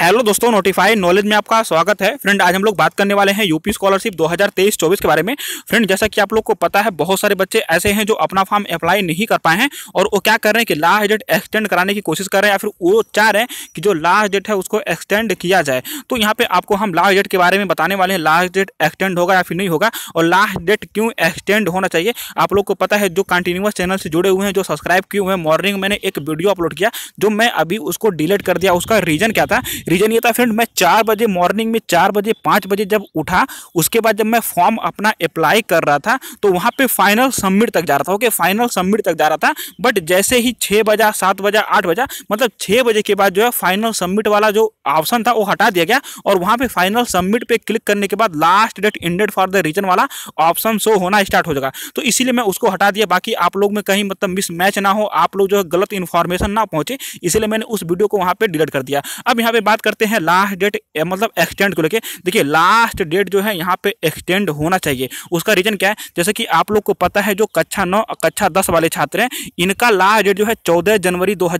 hello दोस्तों notify knowledge में आपका स्वागत है फ्रेंड आज हम लोग बात करने वाले हैं यूपी स्कॉलरशिप 2023-24 के बारे में फ्रेंड जैसा कि आप लोग को पता है बहुत सारे बच्चे ऐसे हैं जो अपना फॉर्म अप्लाई नहीं कर पाए हैं और वो क्या कर रहे हैं कि लास्ट डेट एक्सटेंड कराने की कोशिश कर रहे हैं या फिर वो चाह रहे हैं कि जो लास्ट डेट है उसको एक्सटेंड किया जाए तो यहाँ पर आपको हम लास्ट डेट के बारे में बताने वाले हैं लास्ट डेट एक्सटेंड होगा या फिर नहीं होगा और लास्ट डेट क्यों एक्सटेंड होना चाहिए आप लोग को पता है जो कंटिन्यूस चैनल से जुड़े हुए हैं जो सब्सक्राइब किए हुए हैं मॉर्निंग मैंने एक वीडियो अपलोड किया जो मैं अभी उसको डिलीट कर दिया उसका रीज़न क्या था रीज़न ये था फ्रेंड मैं चार बजे मॉर्निंग में चार बजे पाँच बजे जब उठा उसके बाद जब मैं फॉर्म अपना अप्लाई कर रहा था तो वहाँ पर फाइनल सबमिट तक जा रहा था ओके फाइनल सबमिट तक जा रहा था बट जैसे ही छः बजा सात बजा आठ बजा मतलब छः बजे के बाद जो है फाइनल सबमिट वाला जो ऑप्शन था वो हटा दिया गया और वहाँ पर फाइनल सबमिट पर क्लिक करने के बाद last date ended for the reason वाला ऑप्शन शो होना स्टार्ट हो जाएगा तो इसीलिए मैं उसको हटा दिया बाकी आप लोग में कहीं मतलब मिस मैच ना हो आप लोग जो है गलत इन्फॉर्मेशन ना पहुंचे इसलिए मैंने उस वीडियो को वहां पर डिलीट कर दिया अब यहां पे बात बात करते हैं लास्ट डेट मतलब एक्सटेंड को लेके देखिए लास्ट डेट जो है यहाँ पे एक्सटेंड होना चाहिए उसका रीजन क्या है जैसे कि आप लोग को पता है जो कक्षा नौ कक्षा दस वाले छात्र हैं इनका लास्ट डेट जो है चौदह जनवरी दो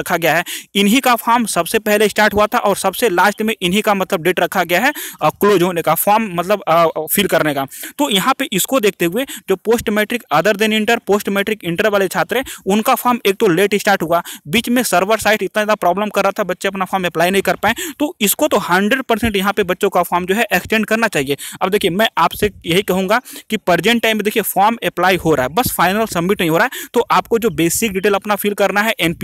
रखा गया है इन्हीं का फॉर्म सबसे पहले स्टार्ट हुआ था और सबसे लास्ट में इन्हीं का मतलब डेट रखा गया है क्लोज होने का फॉर्म मतलब फिल करने का तो यहाँ पे इसको देखते हुए जो post matric other than inter post matric inter वाले छात्र उनका फॉर्म एक तो लेट स्टार्ट हुआ बीच में सर्वर साइट इतना ज़्यादा प्रॉब्लम कर रहा था बच्चे अपना फॉर्म अप्लाई नहीं कर पाए तो इसको तो हंड्रेड परसेंट यहाँ पे बच्चों का फॉर्म जो है एक्सटेंड करना चाहिए अब देखिए मैं आपसे यही कहूंगा कि प्रेजेंट टाइम में देखिए फॉर्म अप्लाई हो रहा है बस फाइनल सबमिट नहीं हो रहा है तो आपको जो बेसिक डिटेल अपना फिल करना है एन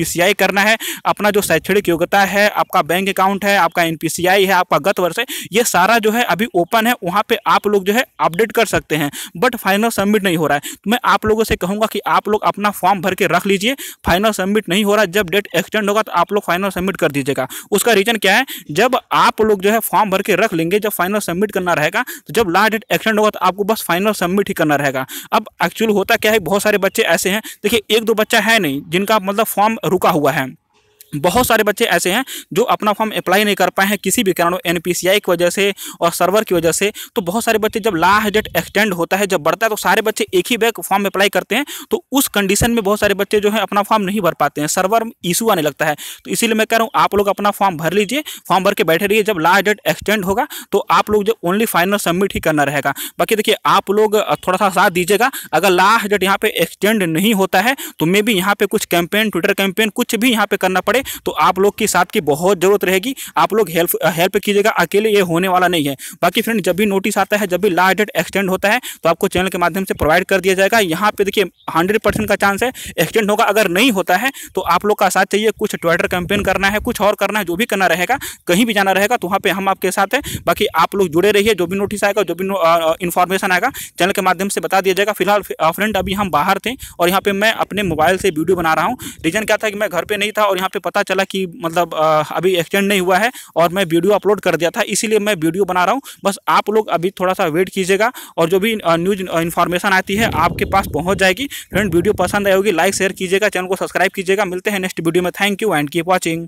करना है अपना जो शैक्षणिक योग्यता है आपका बैंक अकाउंट है आपका एन है आपका गत वर्ष है ये सारा जो है अभी ओपन है वहाँ पर आप लोग जो है अपडेट कर सकते हैं बट फाइनल सबमिट नहीं हो रहा है तो मैं आप लोगों से कहूँगा कि आप लोग अपना फॉर्म भर के रख लीजिए फाइनल सबमिट नहीं हो रहा जब डेट एक्सटेंड होगा तो आप लोग फाइनल सबमिट कर दीजिएगा उसका रीज़न क्या है जब आप लोग जो है फॉर्म भर के रख लेंगे जब फाइनल सबमिट करना रहेगा तो जब लास्ट डेट एक्सटेंड होगा तो आपको बस फाइनल सबमिट ही करना रहेगा अब एक्चुअल होता क्या है बहुत सारे बच्चे ऐसे हैं देखिए एक दो बच्चा है नहीं जिनका मतलब फॉर्म रुका हुआ है बहुत सारे बच्चे ऐसे हैं जो अपना फॉर्म अप्लाई नहीं कर पाए हैं किसी भी कारण एन की वजह से और सर्वर की वजह से तो बहुत सारे बच्चे जब लास्ट डेट एक्सटेंड होता है जब बढ़ता है तो सारे बच्चे एक ही बैग फॉर्म अप्लाई करते हैं तो उस कंडीशन में बहुत सारे बच्चे जो है अपना फॉर्म नहीं भर पाते हैं सर्वर इशू आने लगता है तो इसीलिए मैं कह रहा हूँ आप लोग अपना फॉर्म भर लीजिए फॉर्म भर के बैठे रहिए जब लास्ट डेट एक्सटेंड होगा तो आप लोग जो ओनली फाइनल सबमिट ही करना रहेगा बाकी देखिए आप लोग थोड़ा सा साथ दीजिएगा अगर लास्ट डेट यहाँ पर एक्सटेंड नहीं होता है तो मे भी यहाँ पर कुछ कैंपेन ट्विटर कैंपेन कुछ भी यहाँ पर करना पड़े तो आप लोग के साथ की बहुत ज़रूरत रहेगी आप लोग हेल्प हेल्प कीजिएगा अकेले ये होने वाला नहीं है बाकी फ्रेंड जब भी नोटिस आता है जब भी लास्ट डेट एक्सटेंड होता है तो आपको चैनल के माध्यम से प्रोवाइड कर दिया जाएगा यहाँ पे देखिए हंड्रेड परसेंट का चांस है एक्सटेंड होगा अगर नहीं होता है तो आप लोग का साथ चाहिए कुछ ट्विटर कैंपेन करना है कुछ और करना है जो भी करना रहेगा कहीं भी जाना रहेगा तो वहाँ पर हम आपके साथ हैं बाकी आप लोग जुड़े रहिए जो भी नोटिस आएगा जो भी इन्फॉर्मेशन आएगा चैनल के माध्यम से बता दिया जाएगा फिलहाल फ्रेंड अभी हम बाहर थे और यहाँ पर मैं अपने मोबाइल से वीडियो बना रहा हूँ रीज़न क्या था कि मैं घर पर नहीं था और यहाँ पर पता चला कि मतलब अभी एक्सटेंड नहीं हुआ है और मैं वीडियो अपलोड कर दिया था इसीलिए मैं वीडियो बना रहा हूँ बस आप लोग अभी थोड़ा सा वेट कीजिएगा और जो भी न्यूज इन्फॉर्मेशन आती है आपके पास पहुँच जाएगी फ्रेंड वीडियो पसंद आएगी लाइक शेयर कीजिएगा चैनल को सब्सक्राइब कीजिएगा मिलते हैं नेक्स्ट वीडियो में thank you and keep watching